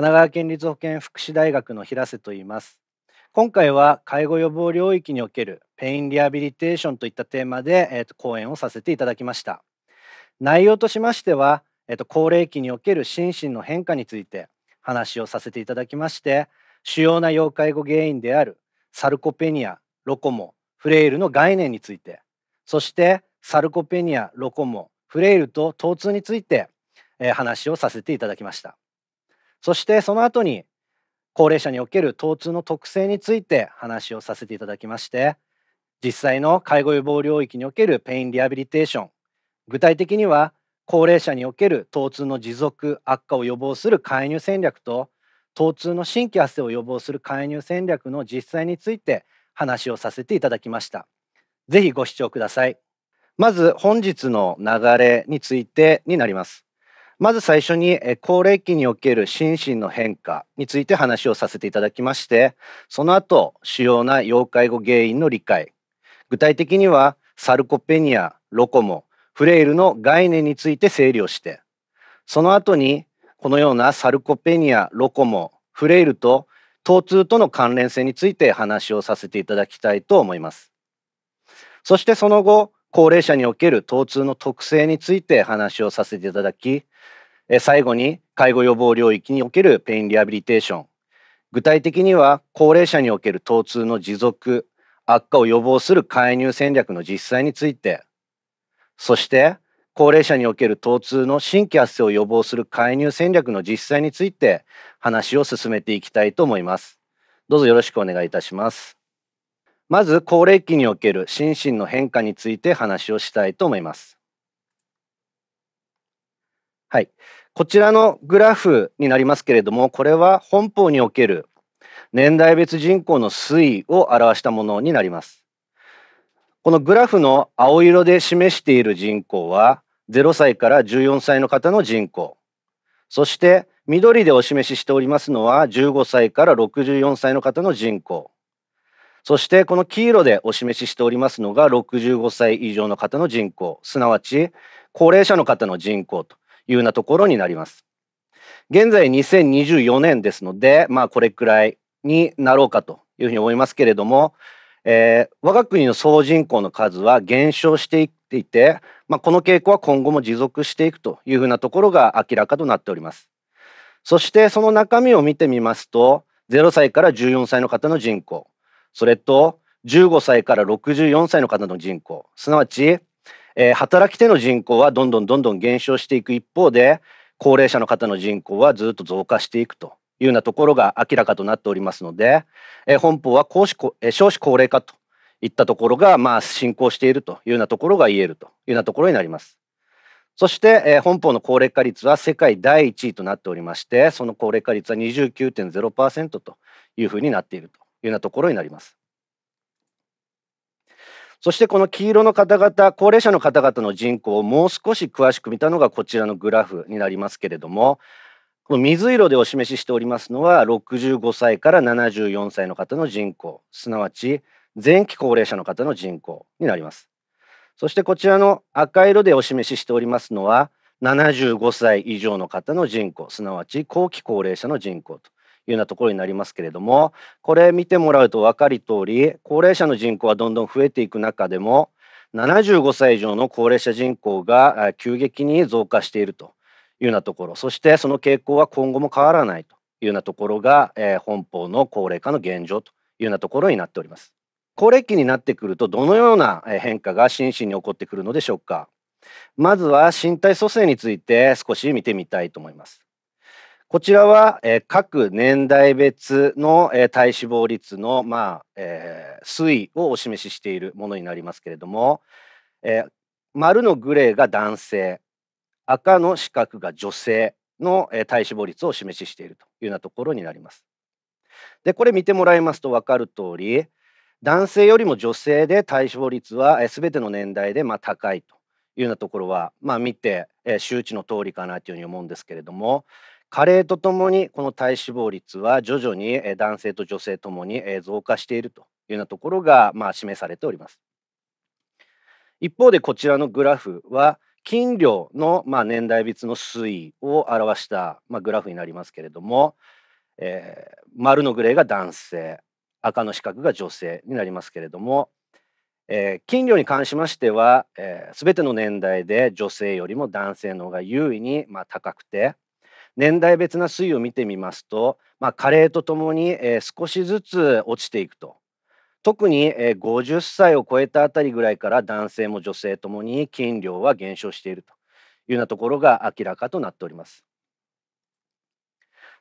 神奈川県立保健福祉大学の平瀬と言います今回は介護予防領域におけるペインリハビリテーションといったテーマで、えーと、講演をさせていただきました内容としましては、えーと、と高齢期における心身の変化について話をさせていただきまして主要な要介護原因であるサルコペニアロコモフレイルの概念についてそしてサルコペニアロコモフレイルと疼痛について、えー、話をさせていただきました。そしてその後に高齢者における疼痛の特性について話をさせていただきまして実際の介護予防領域におけるペインリハビリテーション具体的には高齢者における疼痛の持続悪化を予防する介入戦略と疼痛の新規発生を予防する介入戦略の実際について話をさせていただきました。ぜひご視聴ください。まず本日の流れについてになります。まず最初に、え高齢期における心身の変化について話をさせていただきまして、その後、主要な要介護原因の理解、具体的にはサルコペニア、ロコモ、フレイルの概念について整理をして、その後に、このようなサルコペニア、ロコモ、フレイルと疼痛との関連性について話をさせていただきたいと思います。そしてその後、高齢者における疼痛の特性について話をさせていただき、最後に介護予防領域におけるペインリハビリテーション具体的には高齢者における疼痛の持続悪化を予防する介入戦略の実際についてそして高齢者における疼痛の新規発生を予防する介入戦略の実際について話を進めていきたいと思いますどうぞよろしくお願いいたしますまず高齢期における心身の変化について話をしたいと思いますはい。こちらのグラフになりますけれども、これは本邦における年代別人口の推移を表したものになります。このグラフの青色で示している人口は、0歳から14歳の方の人口。そして、緑でお示ししておりますのは、15歳から64歳の方の人口。そして、この黄色でお示ししておりますのが、65歳以上の方の人口、すなわち、高齢者の方の人口というようなところになります。現在2024年ですので、まあこれくらいになろうかというふうに思いますけれども、えー、我が国の総人口の数は減少していっていて、まあ、この傾向は今後も持続していくというふうなところが明らかとなっております。そしてその中身を見てみますと、0歳から14歳の方の人口、それと15歳から64歳の方の人口、すなわちえー、働き手の人口はどんどんどんどん減少していく一方で高齢者の方の人口はずっと増加していくというようなところが明らかとなっておりますので、えー、本邦は少子,、えー、少子高齢化といったところがまあ進行しているというようなところが言えるというようなところになります。そして、えー、本邦の高齢化率は世界第1位となっておりましてその高齢化率は29.0%というふうになっているというようなところになります。そしてこの黄色の方々、高齢者の方々の人口をもう少し詳しく見たのがこちらのグラフになりますけれども、この水色でお示ししておりますのは、65歳から74歳の方の人口、すなわち前期高齢者の方の人口になります。そしてこちらの赤色でお示ししておりますのは、75歳以上の方の人口、すなわち後期高齢者の人口というようなところになりますけれどもこれ見てもらうと分かり通り高齢者の人口はどんどん増えていく中でも75歳以上の高齢者人口が急激に増加しているというようなところそしてその傾向は今後も変わらないというようなところが、えー、本邦の高齢化の現状というようなところになっております。高齢期になってくるとどのような変化が心身に起こってくるのでしょうかまずは身体蘇生について少し見てみたいと思いますこちらは、えー、各年代別の、えー、体脂肪率の、まあえー、推移をお示ししているものになりますけれども、え丸のグレーが男性赤の四角が女性の、え体脂肪率をお示ししているというようなところになります。でこれ見てもらいますと分かる通り男性よりも女性で体脂肪率は、えー、全ての年代で、まあ、高いというようなところは、まあ、見て、えー、周知の通りかなというふうに思うんですけれども加齢とともにこの体脂肪率は徐々に男性と女性ともに増加しているというようなところがまあ示されております。一方でこちらのグラフは金量のまあ年代別の推移を表したまあグラフになりますけれども、えー、丸のグレーが男性赤の四角が女性になりますけれども、えー、金量に関しましては、えー、全ての年代で女性よりも男性の方が優位にまあ高くて年代別な推移を見てみますと、まあ、加齢とともに、えー、少しずつ落ちていくと。特に、えー、50歳を超えたあたりぐらいから男性も女性ともに筋量は減少しているというようなところが明らかとなっております。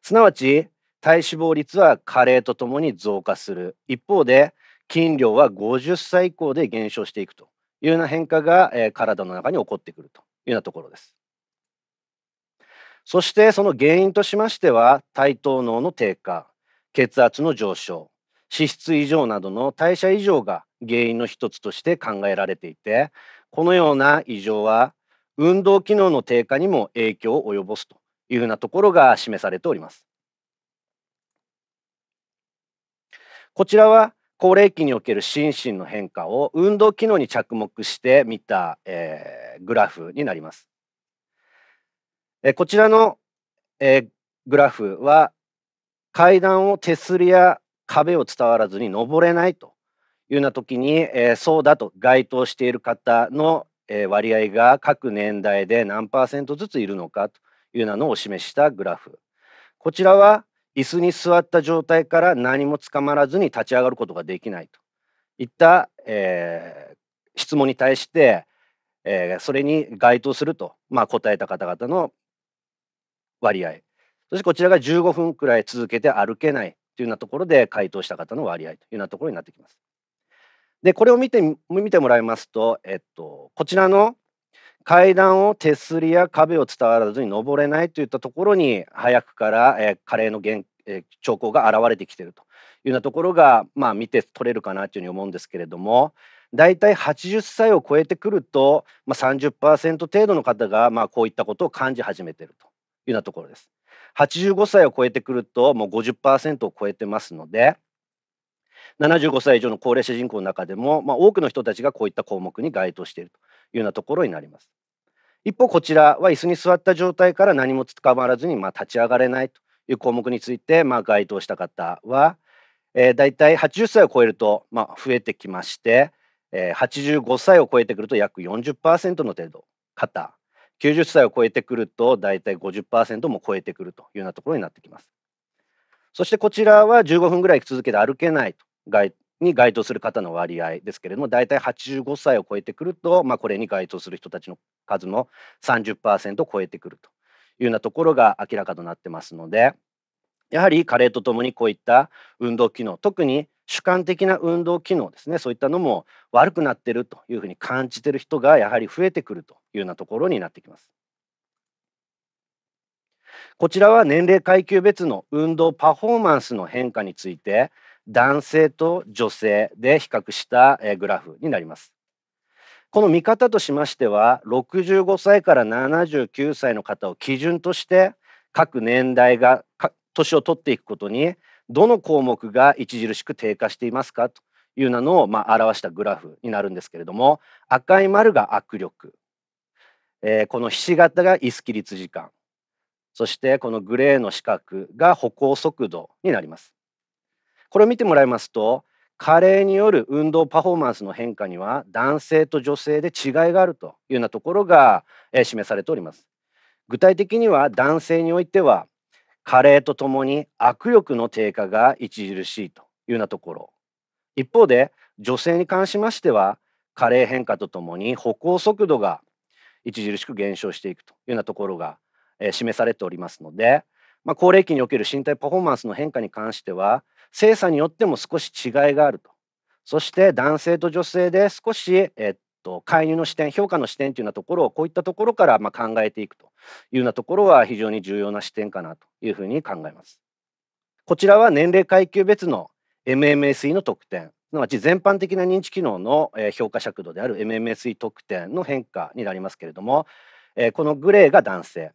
すなわち体脂肪率は加齢とともに増加する一方で筋量は50歳以降で減少していくというような変化が、えー、体の中に起こってくるというようなところです。そしてその原因としましては、対等脳の低下、血圧の上昇、脂質異常などの代謝異常が原因の一つとして考えられていて、このような異常は運動機能の低下にも影響を及ぼすというふうなところが示されております。こちらは高齢期における心身の変化を運動機能に着目してみた、えー、グラフになります。えこちらの、えグラフは、階段を手すりや壁を伝わらずに登れないというような時に、えそうだと該当している方の、え割合が各年代で何パーセントずついるのかというようなのを示したグラフ。こちらは椅子に座った状態から何もつかまらずに立ち上がることができないといった、えー、質問に対して、えー、それに該当すると、まあ、答えた方々の割合そしてこちらが15分くらい続けて歩けないというようなところで回答した方の割合というようなところになってきます。でこれを見て見てもらいますと、えっと、こちらの階段を手すりや壁を伝わらずに登れないといったところに早くから、えー、カレーの現、えー、兆候が現れてきてるというようなところが、まあ、見て取れるかなというふうに思うんですけれども大体80歳を超えてくると、まあ30、程度の方が、まあ、こういったことを感じ始めてるというようなところです。85歳を超えてくるともう50%を超えてますので75歳以上の高齢者人口の中でも、まあ、多くの人たちがこういった項目に該当しているというようなところになります。一方こちらは椅子に座った状態から何も捕まらずにま立ち上がれないという項目についてま該当した方は、えー、大体80歳を超えるとま増えてきまして、えー、85歳を超えてくると約40%の程度方90歳を超えてくると大体50%も超えてくるというようなところになってきます。そしてこちらは15分ぐらい続けて歩けないとに該当する方の割合ですけれども大体85歳を超えてくると、まあ、これに該当する人たちの数も30%を超えてくるというようなところが明らかとなってますのでやはり加齢とともにこういった運動機能特に主観的な運動機能ですねそういったのも悪くなってるというふうに感じてる人がやはり増えてくるというようなところになってきます。こちらは年齢階級別の運動パフォーマンスの変化について男性と女性で比較したグラフになります。この見方としましては65歳から79歳の方を基準として各年代が年を取っていくことにどの項目が著しく低下していますかというなのをま表したグラフになるんですけれども赤い丸が握力、えー、このひし形が意識率時間そしてこのグレーの四角が歩行速度になります。これを見てもらいますと加齢による運動パフォーマンスの変化には男性と女性で違いがあるというようなところが示されております。具体的には男性においては加齢とともに握力の低下が著しいというようなところ一方で女性に関しましては加齢変化とともに歩行速度が著しく減少していくというようなところが、え示されておりますので、まあ、高齢期における身体パフォーマンスの変化に関しては精査によっても少し違いがあるとそして男性と女性で少し、えと介入の視点評価の視点というようなところをこういったところからま考えていくというようなところは非常に重要な視点かなというふうに考えます。こちらは年齢階級別の MMSE の特典すなわち全般的な認知機能の評価尺度である MMSE 特典の変化になりますけれどもこのグレーが男性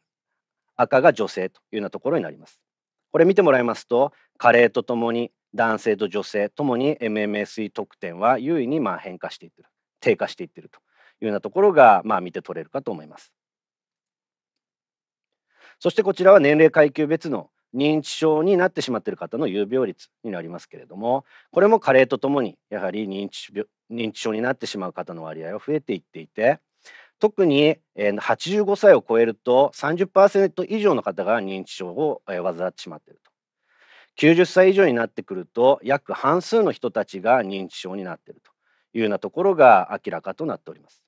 赤が女性というようなところになります。これ見てもらいますと加齢とともに男性と女性ともに MMSE 特典は優位にま変化していってる低下していってるというようなところが、まあ、見て取れるかと思います。そしてこちらは年齢階級別の認知症になってしまっている方の有病率になりますけれどもこれも加齢とともにやはり認知認知症になってしまう方の割合は増えていっていて特に85歳を超えると30%以上の方が認知症を患ってしまっていると90歳以上になってくると約半数の人たちが認知症になっているというようなところが明らかとなっております。